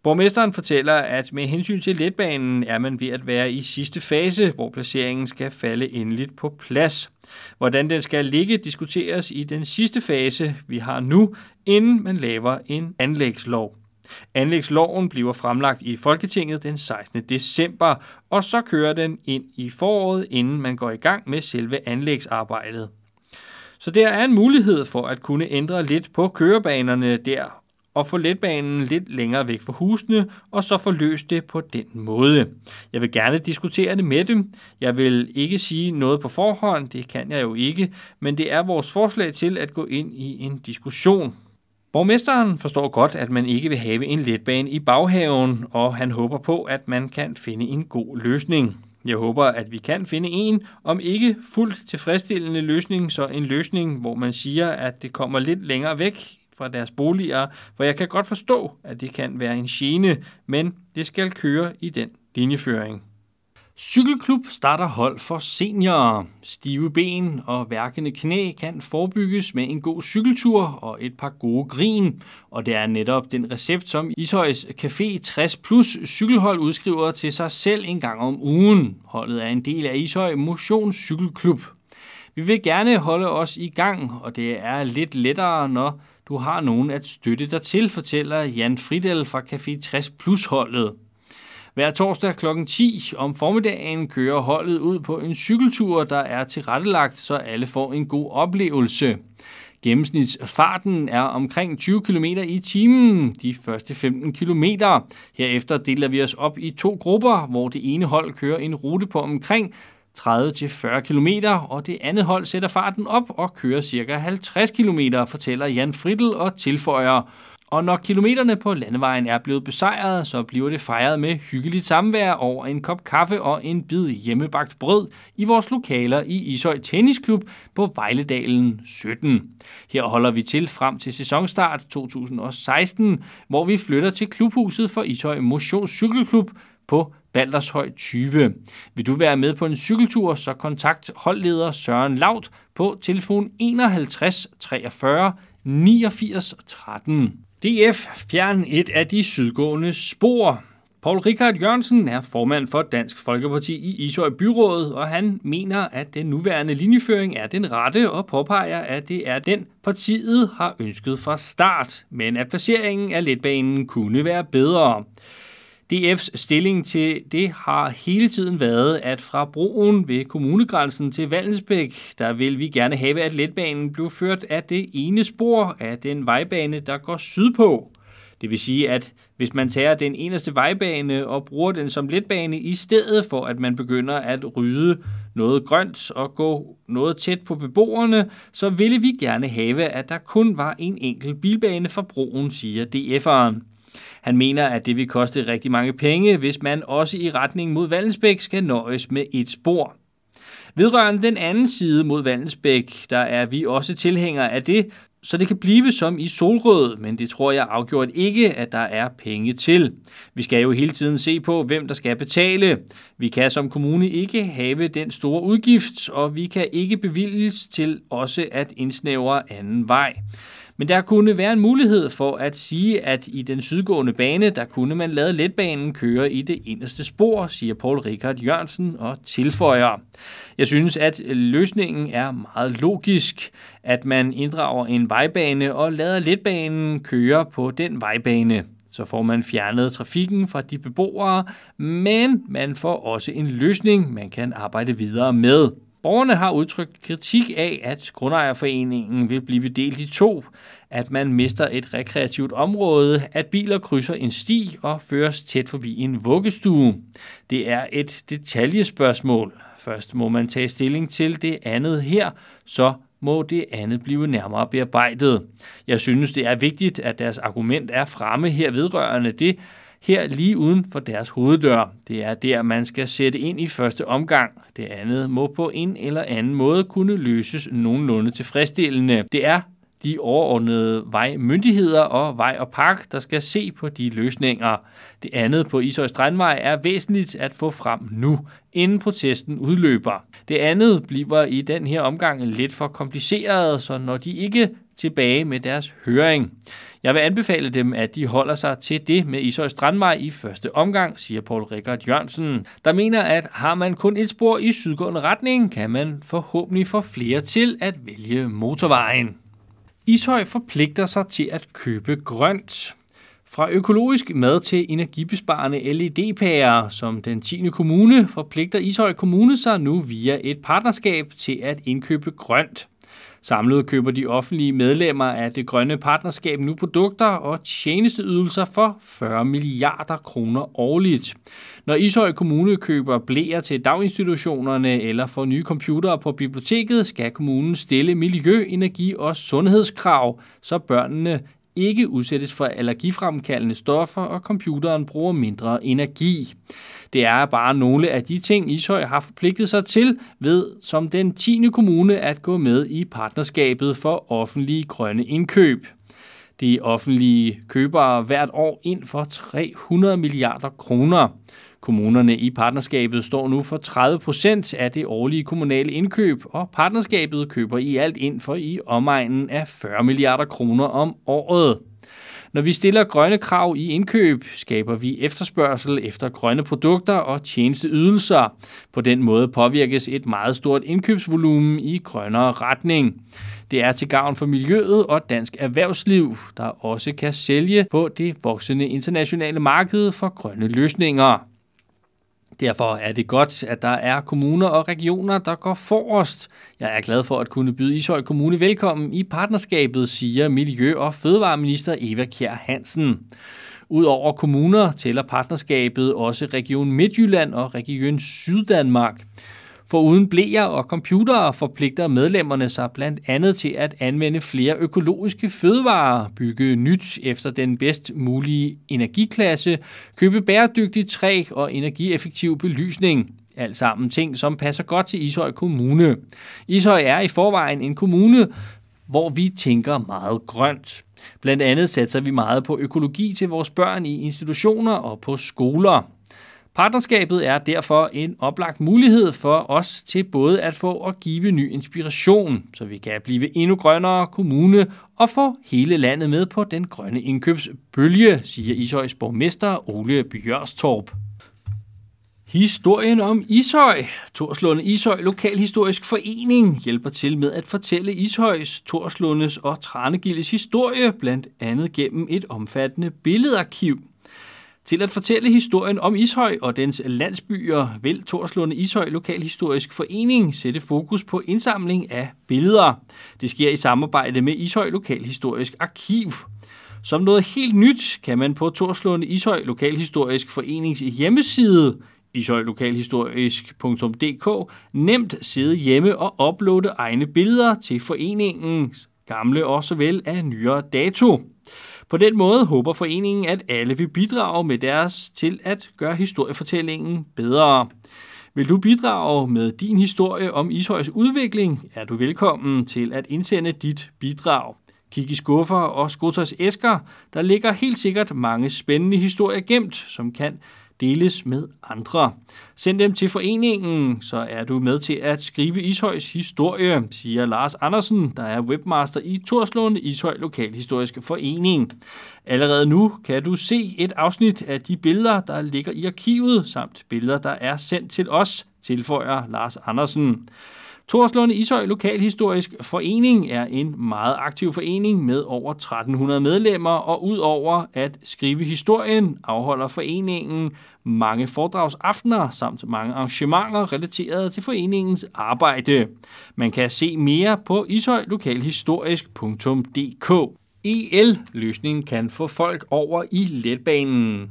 Borgmesteren fortæller, at med hensyn til letbanen er man ved at være i sidste fase, hvor placeringen skal falde endeligt på plads. Hvordan den skal ligge diskuteres i den sidste fase, vi har nu, inden man laver en anlægslov. Anlægsloven bliver fremlagt i Folketinget den 16. december, og så kører den ind i foråret, inden man går i gang med selve anlægsarbejdet. Så der er en mulighed for at kunne ændre lidt på kørebanerne der, og få letbanen lidt længere væk fra husene, og så få løst det på den måde. Jeg vil gerne diskutere det med dem. Jeg vil ikke sige noget på forhånd, det kan jeg jo ikke, men det er vores forslag til at gå ind i en diskussion. Borgmesteren forstår godt, at man ikke vil have en letbane i baghaven, og han håber på, at man kan finde en god løsning. Jeg håber, at vi kan finde en, om ikke fuldt tilfredsstillende løsning, så en løsning, hvor man siger, at det kommer lidt længere væk fra deres boliger, for jeg kan godt forstå, at det kan være en gene, men det skal køre i den linjeføring. Cykelklub starter hold for seniorer. Stive ben og værkende knæ kan forebygges med en god cykeltur og et par gode grin. Og det er netop den recept, som Ishøjs Café 60 Plus cykelhold udskriver til sig selv en gang om ugen. Holdet er en del af Ishøj Motion Cykelklub. Vi vil gerne holde os i gang, og det er lidt lettere, når du har nogen at støtte dig til, fortæller Jan Fridel fra Café 60 Plus holdet. Hver torsdag kl. 10 om formiddagen kører holdet ud på en cykeltur, der er tilrettelagt, så alle får en god oplevelse. Gennemsnitsfarten er omkring 20 km i timen de første 15 km. Herefter deler vi os op i to grupper, hvor det ene hold kører en rute på omkring 30-40 km, og det andet hold sætter farten op og kører ca. 50 km, fortæller Jan Frittel og tilføjer. Og når kilometerne på landevejen er blevet besejret, så bliver det fejret med hyggeligt samvær over en kop kaffe og en bid hjemmebagt brød i vores lokaler i Ishøj Tennisklub på Vejledalen 17. Her holder vi til frem til sæsonstart 2016, hvor vi flytter til klubhuset for Ishøj Motions Cykelklub på Baldershøj 20. Vil du være med på en cykeltur, så kontakt holdleder Søren Laut på telefon 51 43 89 13. DF fjern et af de sydgående spor. Paul Richard Jørgensen er formand for Dansk Folkeparti i Ishøj Byrådet, og han mener, at den nuværende linjeføring er den rette og påpeger, at det er den, partiet har ønsket fra start, men at placeringen af letbanen kunne være bedre. DF's stilling til det har hele tiden været, at fra broen ved kommunegrænsen til Vallensbæk, der vil vi gerne have, at letbanen blev ført af det ene spor af den vejbane, der går sydpå. Det vil sige, at hvis man tager den eneste vejbane og bruger den som letbane, i stedet for at man begynder at rydde noget grønt og gå noget tæt på beboerne, så ville vi gerne have, at der kun var en enkelt bilbane fra broen, siger DF'eren. Han mener, at det vil koste rigtig mange penge, hvis man også i retning mod Vallensbæk skal nøjes med et spor. Vedrørende den anden side mod Vallensbæk, der er vi også tilhængere af det, så det kan blive som i Solrød, men det tror jeg afgjort ikke, at der er penge til. Vi skal jo hele tiden se på, hvem der skal betale. Vi kan som kommune ikke have den store udgift, og vi kan ikke bevilges til også at indsnævre anden vej. Men der kunne være en mulighed for at sige, at i den sydgående bane, der kunne man lade letbanen køre i det inderste spor, siger Paul Richard Jørgensen og tilføjer. Jeg synes, at løsningen er meget logisk, at man inddrager en vejbane og lader letbanen køre på den vejbane. Så får man fjernet trafikken fra de beboere, men man får også en løsning, man kan arbejde videre med. Borgerne har udtrykt kritik af, at grundejerforeningen vil blive delt i to, at man mister et rekreativt område, at biler krydser en sti og føres tæt forbi en vuggestue. Det er et detaljespørgsmål. Først må man tage stilling til det andet her, så må det andet blive nærmere bearbejdet. Jeg synes, det er vigtigt, at deres argument er fremme her vedrørende det, her lige uden for deres hoveddør. Det er der, man skal sætte ind i første omgang. Det andet må på en eller anden måde kunne løses nogenlunde tilfredsstillende. Det er de overordnede vejmyndigheder og vej og park, der skal se på de løsninger. Det andet på Ishøj Strandvej er væsentligt at få frem nu, inden protesten udløber. Det andet bliver i den her omgang lidt for kompliceret, så når de ikke tilbage med deres høring. Jeg vil anbefale dem, at de holder sig til det med Ishøj Strandvej i første omgang, siger Paul Rikard Jørgensen, der mener, at har man kun et spor i sydgående retning, kan man forhåbentlig få flere til at vælge motorvejen. Ishøj forpligter sig til at købe grønt. Fra økologisk mad til energibesparende LED-pærer, som den 10. kommune, forpligter Ishøj Kommune sig nu via et partnerskab til at indkøbe grønt. Samlet køber de offentlige medlemmer af det grønne partnerskab nu produkter og tjenesteydelser for 40 milliarder kroner årligt. Når Ishøj Kommune køber blæer til daginstitutionerne eller får nye computere på biblioteket, skal kommunen stille miljø, energi og sundhedskrav, så børnene ikke udsættes for allergifremkaldende stoffer, og computeren bruger mindre energi. Det er bare nogle af de ting, Ishøj har forpligtet sig til ved som den 10. kommune at gå med i partnerskabet for offentlige grønne indkøb. De offentlige køber hvert år ind for 300 milliarder kroner. Kommunerne i partnerskabet står nu for 30 procent af det årlige kommunale indkøb, og partnerskabet køber i alt ind for i omegnen af 40 milliarder kroner om året. Når vi stiller grønne krav i indkøb, skaber vi efterspørgsel efter grønne produkter og tjenesteydelser. På den måde påvirkes et meget stort indkøbsvolumen i grønnere retning. Det er til gavn for miljøet og dansk erhvervsliv, der også kan sælge på det voksende internationale marked for grønne løsninger. Derfor er det godt, at der er kommuner og regioner, der går forrest. Jeg er glad for at kunne byde Ishøj Kommune velkommen i partnerskabet, siger Miljø- og Fødevareminister Eva Kjær Hansen. Udover kommuner tæller partnerskabet også Region Midtjylland og Region Syddanmark. For uden blæer og computere forpligter medlemmerne sig blandt andet til at anvende flere økologiske fødevarer, bygge nyt efter den bedst mulige energiklasse, købe bæredygtigt træ og energieffektiv belysning. Alt sammen ting, som passer godt til Ishøj Kommune. Ishøj er i forvejen en kommune, hvor vi tænker meget grønt. Blandt andet satser vi meget på økologi til vores børn i institutioner og på skoler. Partnerskabet er derfor en oplagt mulighed for os til både at få og give ny inspiration, så vi kan blive endnu grønnere kommune og få hele landet med på den grønne indkøbsbølge, siger Ishøjs borgmester Ole Bjørstorp. Historien om Ishøj. Torslunde Ishøj Lokalhistorisk Forening hjælper til med at fortælle Ishøjs, Torslundes og Tranegildes historie, blandt andet gennem et omfattende billedarkiv. Til at fortælle historien om Ishøj og dens landsbyer vil Torslunde Ishøj Lokalhistorisk Forening sætte fokus på indsamling af billeder. Det sker i samarbejde med Ishøj Lokalhistorisk Arkiv. Som noget helt nyt kan man på Torslunde Ishøj Lokalhistorisk Forenings hjemmeside ishøjlokalhistorisk.dk nemt sidde hjemme og uploade egne billeder til foreningens gamle og såvel af nyere dato. På den måde håber foreningen, at alle vil bidrage med deres til at gøre historiefortællingen bedre. Vil du bidrage med din historie om Ishøjs udvikling, er du velkommen til at indsende dit bidrag. Kig i skuffer og skotøjs æsker, der ligger helt sikkert mange spændende historier gemt, som kan deles med andre. Send dem til foreningen, så er du med til at skrive Ishøjs historie, siger Lars Andersen, der er webmaster i Torslund Ishøj Lokalhistoriske Forening. Allerede nu kan du se et afsnit af de billeder, der ligger i arkivet, samt billeder, der er sendt til os, tilføjer Lars Andersen. Torslunde Ishøj Lokalhistorisk Forening er en meget aktiv forening med over 1300 medlemmer, og udover at skrive historien, afholder foreningen mange foredragsaftener samt mange arrangementer relateret til foreningens arbejde. Man kan se mere på ishøjlokalhistorisk.dk. EL-løsningen kan få folk over i letbanen.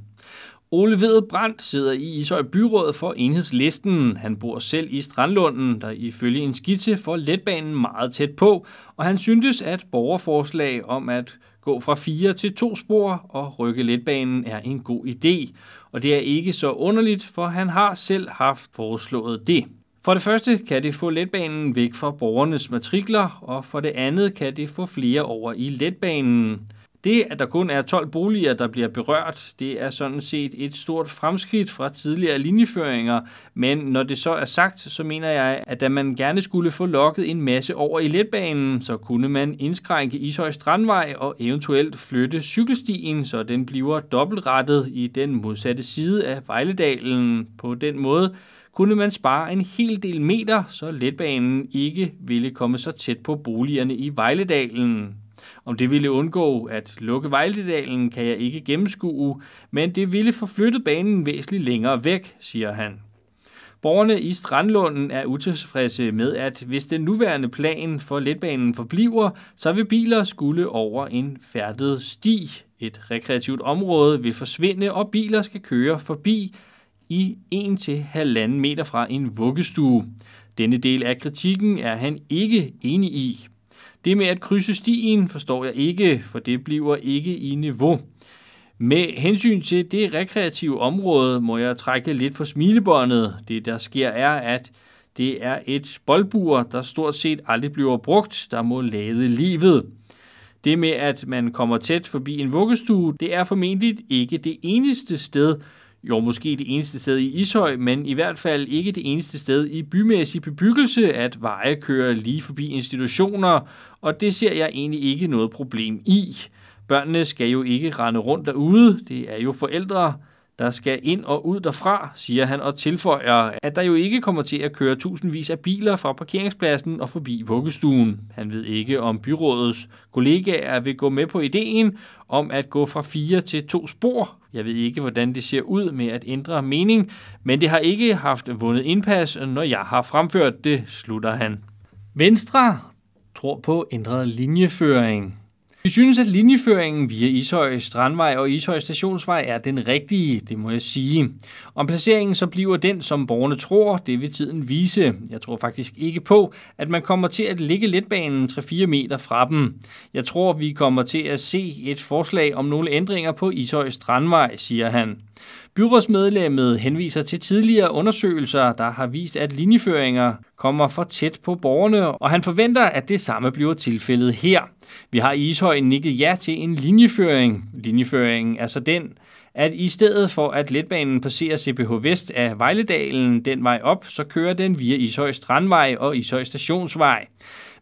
Ole Ved Brandt sidder i Ishøj Byrådet for enhedslisten. Han bor selv i Strandlunden, der ifølge en skitse får letbanen meget tæt på, og han syntes, at borgerforslag om at gå fra fire til to spor og rykke letbanen er en god idé. Og det er ikke så underligt, for han har selv haft foreslået det. For det første kan det få letbanen væk fra borgernes matrikler, og for det andet kan det få flere over i letbanen. Det, at der kun er 12 boliger, der bliver berørt, det er sådan set et stort fremskridt fra tidligere linjeføringer, men når det så er sagt, så mener jeg, at da man gerne skulle få lokket en masse over i letbanen, så kunne man indskrænke Ishøj Strandvej og eventuelt flytte cykelstien, så den bliver dobbeltrettet i den modsatte side af Vejledalen. På den måde kunne man spare en hel del meter, så letbanen ikke ville komme så tæt på boligerne i Vejledalen. Om det ville undgå at lukke Vejledalen, kan jeg ikke gennemskue, men det ville forflytte banen væsentligt længere væk, siger han. Borgerne i Strandlunden er utilfredse med, at hvis den nuværende plan for letbanen forbliver, så vil biler skulle over en færdet sti. Et rekreativt område vil forsvinde, og biler skal køre forbi i 1-1,5 meter fra en vuggestue. Denne del af kritikken er han ikke enig i. Det med at krydse stien forstår jeg ikke, for det bliver ikke i niveau. Med hensyn til det rekreative område må jeg trække lidt på smilebåndet. Det der sker er, at det er et boldbur, der stort set aldrig bliver brugt, der må lade livet. Det med, at man kommer tæt forbi en vuggestue, det er formentlig ikke det eneste sted, jo måske det eneste sted i Ishøj, men i hvert fald ikke det eneste sted i bymæssig bebyggelse, at veje kører lige forbi institutioner, og det ser jeg egentlig ikke noget problem i. Børnene skal jo ikke rende rundt derude, det er jo forældre, der skal ind og ud derfra, siger han og tilføjer, at der jo ikke kommer til at køre tusindvis af biler fra parkeringspladsen og forbi vuggestuen. Han ved ikke, om byrådets kollegaer vil gå med på ideen om at gå fra fire til to spor. Jeg ved ikke, hvordan det ser ud med at ændre mening, men det har ikke haft vundet indpas, når jeg har fremført det, slutter han. Venstre tror på ændret linjeføring. Vi synes, at linjeføringen via Ishøj Strandvej og Ishøj Stationsvej er den rigtige, det må jeg sige. Om placeringen så bliver den, som borgerne tror, det vil tiden vise. Jeg tror faktisk ikke på, at man kommer til at ligge letbanen 3-4 meter fra dem. Jeg tror, vi kommer til at se et forslag om nogle ændringer på Ishøj Strandvej, siger han. Byrådsmedlemmet henviser til tidligere undersøgelser, der har vist, at linjeføringer kommer for tæt på borgerne, og han forventer, at det samme bliver tilfældet her. Vi har i Ishøj nikket ja til en linjeføring. Linjeføringen er så den, at i stedet for at letbanen passerer CPH Vest af Vejledalen den vej op, så kører den via Ishøj Strandvej og Ishøj Stationsvej.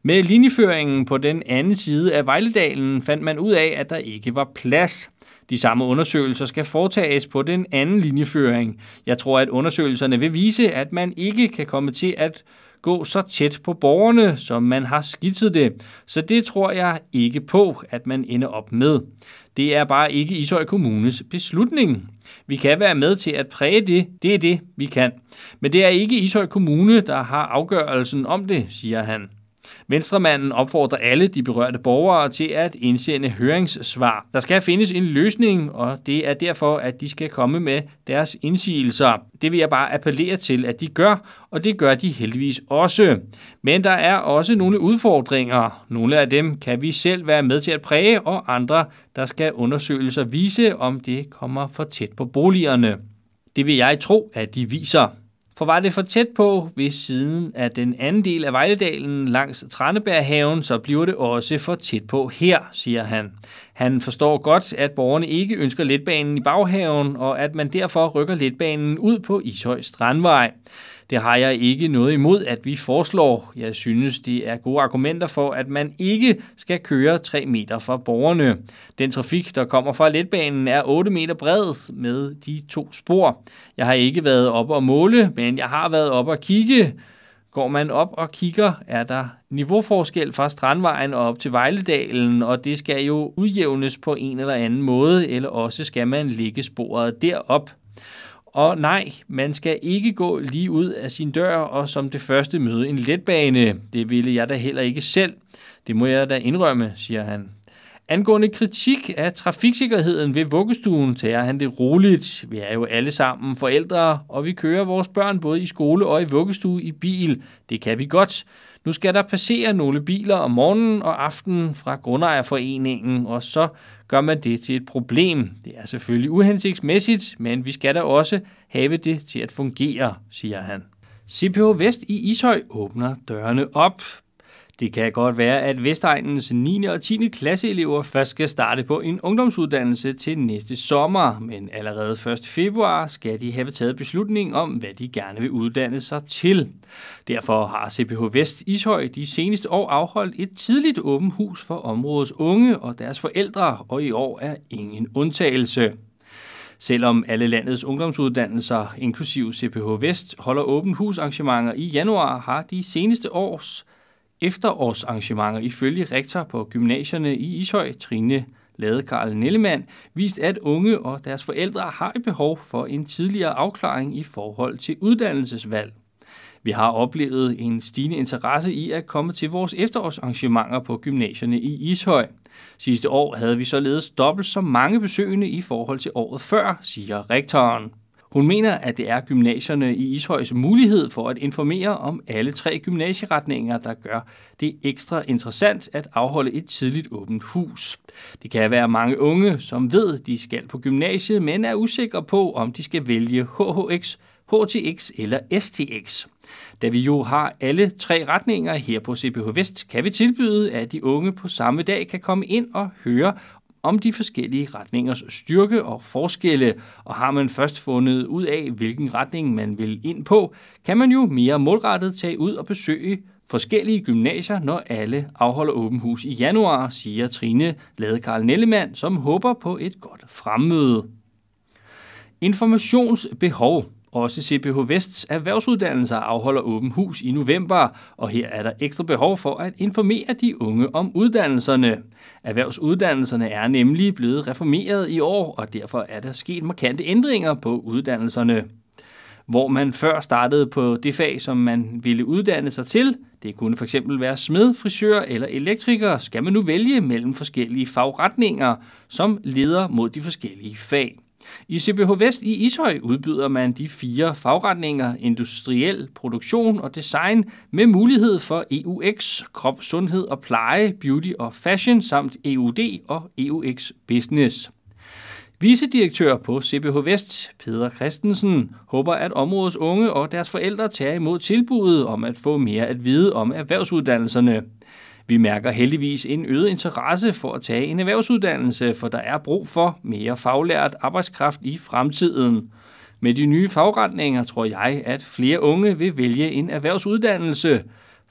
Med linjeføringen på den anden side af Vejledalen fandt man ud af, at der ikke var plads. De samme undersøgelser skal foretages på den anden linjeføring. Jeg tror, at undersøgelserne vil vise, at man ikke kan komme til at gå så tæt på borgerne, som man har skitset det. Så det tror jeg ikke på, at man ender op med. Det er bare ikke Ishøj Kommunes beslutning. Vi kan være med til at præge det. Det er det, vi kan. Men det er ikke Ishøj Kommune, der har afgørelsen om det, siger han. Venstremanden opfordrer alle de berørte borgere til at indsende høringssvar. Der skal findes en løsning, og det er derfor, at de skal komme med deres indsigelser. Det vil jeg bare appellere til, at de gør, og det gør de heldigvis også. Men der er også nogle udfordringer. Nogle af dem kan vi selv være med til at præge, og andre, der skal undersøgelser vise, om det kommer for tæt på boligerne. Det vil jeg tro, at de viser. For var det for tæt på ved siden af den anden del af Vejledalen langs Tranebærhaven, så bliver det også for tæt på her, siger han. Han forstår godt, at borgerne ikke ønsker letbanen i baghaven, og at man derfor rykker letbanen ud på Ishøj Strandvej. Det har jeg ikke noget imod, at vi foreslår. Jeg synes, det er gode argumenter for, at man ikke skal køre 3 meter fra borgerne. Den trafik, der kommer fra letbanen, er 8 meter bred med de to spor. Jeg har ikke været op og måle, men jeg har været op og kigge. Går man op og kigger, er der niveauforskel fra Strandvejen og op til Vejledalen, og det skal jo udjævnes på en eller anden måde, eller også skal man lægge sporet derop. Og nej, man skal ikke gå lige ud af sin dør og som det første møde en letbane. Det ville jeg da heller ikke selv. Det må jeg da indrømme, siger han. Angående kritik af trafiksikkerheden ved vuggestuen tager han det roligt. Vi er jo alle sammen forældre, og vi kører vores børn både i skole og i vuggestue i bil. Det kan vi godt. Nu skal der passere nogle biler om morgenen og aftenen fra Grundejerforeningen, og så gør man det til et problem. Det er selvfølgelig uhensigtsmæssigt, men vi skal da også have det til at fungere, siger han. CPH Vest i Ishøj åbner dørene op. Det kan godt være, at Vestegnens 9. og 10. klasseelever først skal starte på en ungdomsuddannelse til næste sommer, men allerede 1. februar skal de have taget beslutning om, hvad de gerne vil uddanne sig til. Derfor har CPH Vest Ishøj de seneste år afholdt et tidligt åbent hus for områdets unge og deres forældre, og i år er ingen undtagelse. Selvom alle landets ungdomsuddannelser, inklusiv CPH Vest, holder åben husarrangementer i januar, har de seneste års efterårsarrangementer ifølge rektor på gymnasierne i Ishøj, Trine Lade Karl Nellemann, vist at unge og deres forældre har et behov for en tidligere afklaring i forhold til uddannelsesvalg. Vi har oplevet en stigende interesse i at komme til vores efterårsarrangementer på gymnasierne i Ishøj. Sidste år havde vi således dobbelt så mange besøgende i forhold til året før, siger rektoren. Hun mener, at det er gymnasierne i Ishøjs mulighed for at informere om alle tre gymnasieretninger, der gør det ekstra interessant at afholde et tidligt åbent hus. Det kan være mange unge, som ved, de skal på gymnasiet, men er usikre på, om de skal vælge HHX, HTX eller STX. Da vi jo har alle tre retninger her på CBH Vest, kan vi tilbyde, at de unge på samme dag kan komme ind og høre om de forskellige retningers styrke og forskelle, og har man først fundet ud af, hvilken retning man vil ind på, kan man jo mere målrettet tage ud og besøge forskellige gymnasier, når alle afholder åben hus i januar, siger Trine Ladekarl Nellemann, som håber på et godt fremmøde. Informationsbehov – også CPH Vests erhvervsuddannelser afholder åben hus i november, og her er der ekstra behov for at informere de unge om uddannelserne. Erhvervsuddannelserne er nemlig blevet reformeret i år, og derfor er der sket markante ændringer på uddannelserne. Hvor man før startede på det fag, som man ville uddanne sig til, det kunne fx være smed, frisør eller elektriker, skal man nu vælge mellem forskellige fagretninger, som leder mod de forskellige fag. I CBH Vest i Ishøj udbyder man de fire fagretninger industriel produktion og design med mulighed for EUX, krop, sundhed og pleje, beauty og fashion samt EUD og EUX business. Vicedirektør på CBH Vest, Peter Christensen, håber, at områdets unge og deres forældre tager imod tilbuddet om at få mere at vide om erhvervsuddannelserne. Vi mærker heldigvis en øget interesse for at tage en erhvervsuddannelse, for der er brug for mere faglært arbejdskraft i fremtiden. Med de nye fagretninger tror jeg, at flere unge vil vælge en erhvervsuddannelse.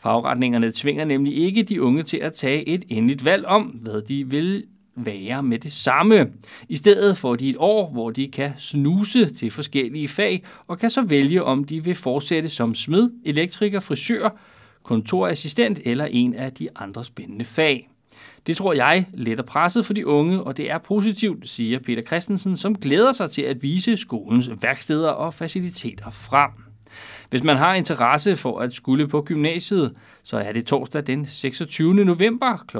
Fagretningerne tvinger nemlig ikke de unge til at tage et endeligt valg om, hvad de vil være med det samme. I stedet får de et år, hvor de kan snuse til forskellige fag og kan så vælge, om de vil fortsætte som smed, elektriker, frisør, kontorassistent eller en af de andre spændende fag. Det tror jeg letter presset for de unge, og det er positivt, siger Peter Christensen, som glæder sig til at vise skolens værksteder og faciliteter frem. Hvis man har interesse for at skulle på gymnasiet, så er det torsdag den 26. november kl.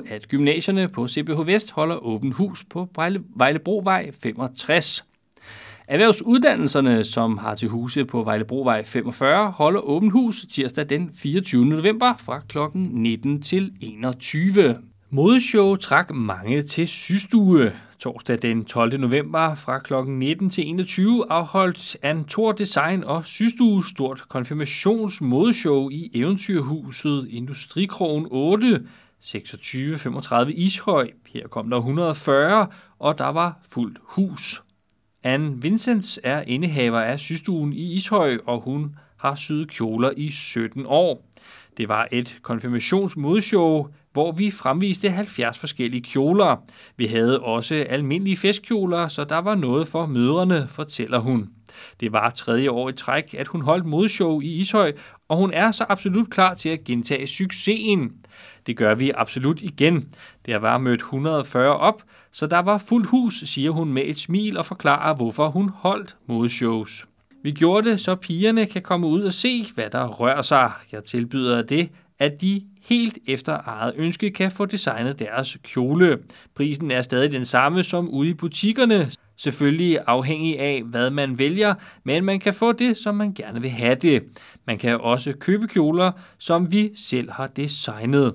19-21, at gymnasierne på CBH Vest holder åben hus på Vejlebrovej 65. Erhvervsuddannelserne, som har til huse på Vejlebrovej 45, holder åbent hus tirsdag den 24. november fra kl. 19 til 21. Modeshow trak mange til Systue. Torsdag den 12. november fra kl. 19 til 21 afholdt Antor Design og Systue stort konfirmationsmodeshow i Eventyrhuset Industrikrogen 8 26.35 Ishøj. Her kom der 140, og der var fuldt hus. Anne Vincents er indehaver af systuen i Ishøj, og hun har syet kjoler i 17 år. Det var et konfirmationsmodshow, hvor vi fremviste 70 forskellige kjoler. Vi havde også almindelige festkjoler, så der var noget for mødrene, fortæller hun. Det var tredje år i træk, at hun holdt modshow i Ishøj, og hun er så absolut klar til at gentage succesen. Det gør vi absolut igen. Der var mødt 140 op, så der var fuld hus, siger hun med et smil og forklarer, hvorfor hun holdt modshows. Vi gjorde det, så pigerne kan komme ud og se, hvad der rører sig. Jeg tilbyder det, at de helt efter eget ønske kan få designet deres kjole. Prisen er stadig den samme som ude i butikkerne. Selvfølgelig afhængig af, hvad man vælger, men man kan få det, som man gerne vil have det. Man kan også købe kjoler, som vi selv har designet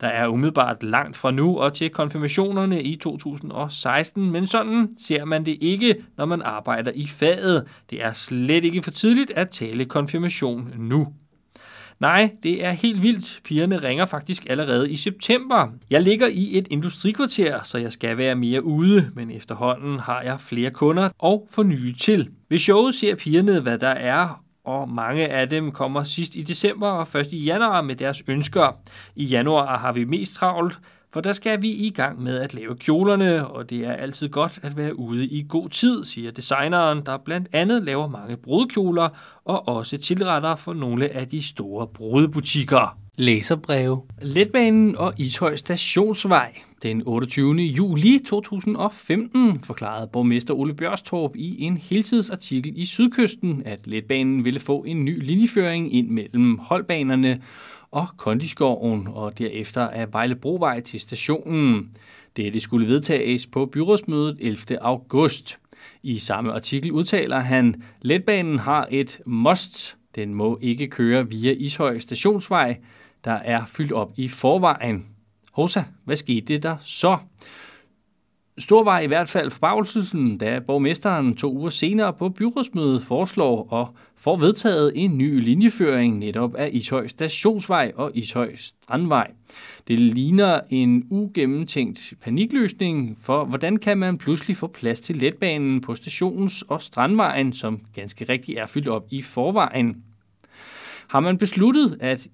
der er umiddelbart langt fra nu og til konfirmationerne i 2016, men sådan ser man det ikke, når man arbejder i faget. Det er slet ikke for tidligt at tale konfirmation nu. Nej, det er helt vildt. Pigerne ringer faktisk allerede i september. Jeg ligger i et industrikvarter, så jeg skal være mere ude, men efterhånden har jeg flere kunder og for nye til. Ved showet ser pigerne, hvad der er og mange af dem kommer sidst i december og først i januar med deres ønsker. I januar har vi mest travlt, for der skal vi i gang med at lave kjolerne, og det er altid godt at være ude i god tid, siger designeren, der blandt andet laver mange brudkjoler og også tilretter for nogle af de store brudbutikker. Læserbreve. Letbanen og Ishøj Stationsvej. Den 28. juli 2015 forklarede borgmester Ole Bjørstorp i en heltidsartikel i Sydkysten, at letbanen ville få en ny linjeføring ind mellem holdbanerne og Kondiskoven og derefter af Vejlebrovej til stationen. Dette skulle vedtages på byrådsmødet 11. august. I samme artikel udtaler han, letbanen har et must. Den må ikke køre via Ishøj Stationsvej, der er fyldt op i forvejen. Hosa, hvad skete det der så? Stor var i hvert fald forbavelsen, da borgmesteren to uger senere på byrådsmødet foreslår og får vedtaget en ny linjeføring netop af Ishøj Stationsvej og Ishøj Strandvej. Det ligner en ugennemtænkt panikløsning, for hvordan kan man pludselig få plads til letbanen på stations- og Strandvejen, som ganske rigtigt er fyldt op i forvejen? Har man besluttet, at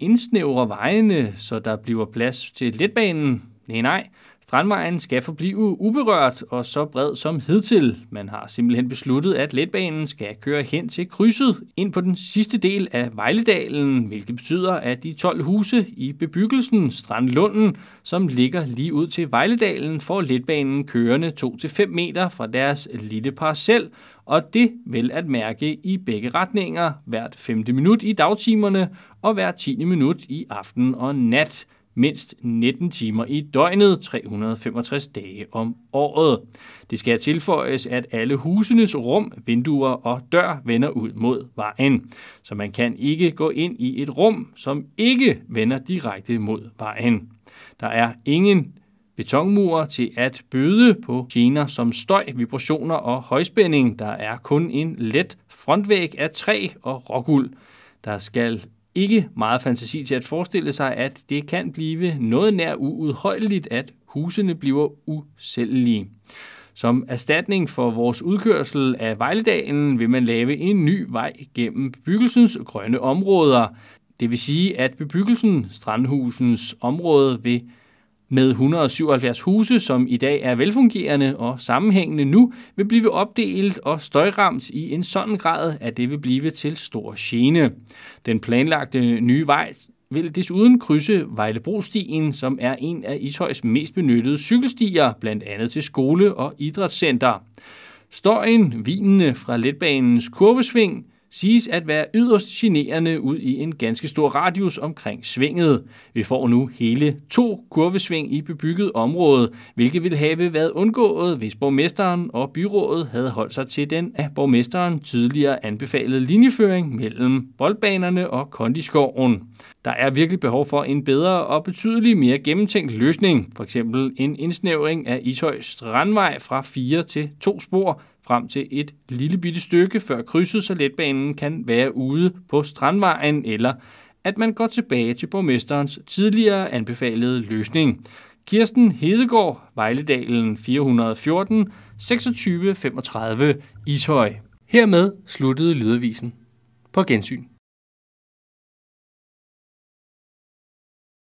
indsnævre vejene, så der bliver plads til letbanen? Nej, nej. Strandvejen skal forblive uberørt og så bred som hidtil. Man har simpelthen besluttet, at letbanen skal køre hen til krydset ind på den sidste del af Vejledalen, hvilket betyder, at de 12 huse i bebyggelsen Strandlunden, som ligger lige ud til Vejledalen, får letbanen kørende 2-5 meter fra deres lille parcel, og det vil at mærke i begge retninger hvert 5. minut i dagtimerne og hvert 10. minut i aften og nat mindst 19 timer i døgnet, 365 dage om året. Det skal tilføjes, at alle husenes rum, vinduer og dør vender ud mod vejen, så man kan ikke gå ind i et rum, som ikke vender direkte mod vejen. Der er ingen betonmure til at bøde på gener som støj, vibrationer og højspænding. Der er kun en let frontvæg af træ og rågul. Der skal ikke meget fantasi til at forestille sig, at det kan blive noget nær uudholdeligt, at husene bliver usælgelige. Som erstatning for vores udkørsel af Vejledalen vil man lave en ny vej gennem bebyggelsens grønne områder. Det vil sige, at bebyggelsen Strandhusens område vil med 177 huse, som i dag er velfungerende og sammenhængende nu, vil blive opdelt og støjramt i en sådan grad, at det vil blive til stor gene. Den planlagte nye vej vil desuden krydse Vejlebrostien, som er en af Ishøjs mest benyttede cykelstier, blandt andet til skole og idrætscenter. Støjen, vinene fra letbanens kurvesving – siges at være yderst generende ud i en ganske stor radius omkring svinget. Vi får nu hele to kurvesving i bebygget område, hvilket ville have været undgået, hvis borgmesteren og byrådet havde holdt sig til den af borgmesteren tidligere anbefalede linjeføring mellem boldbanerne og kondiskoven. Der er virkelig behov for en bedre og betydelig mere gennemtænkt løsning, f.eks. en indsnævring af Ishøj Strandvej fra 4 til 2 spor, frem til et lille bitte stykke før krydset, så letbanen kan være ude på Strandvejen, eller at man går tilbage til borgmesterens tidligere anbefalede løsning. Kirsten Hedegaard, Vejledalen 414, 2635 Ishøj. Hermed sluttede lydavisen. På gensyn.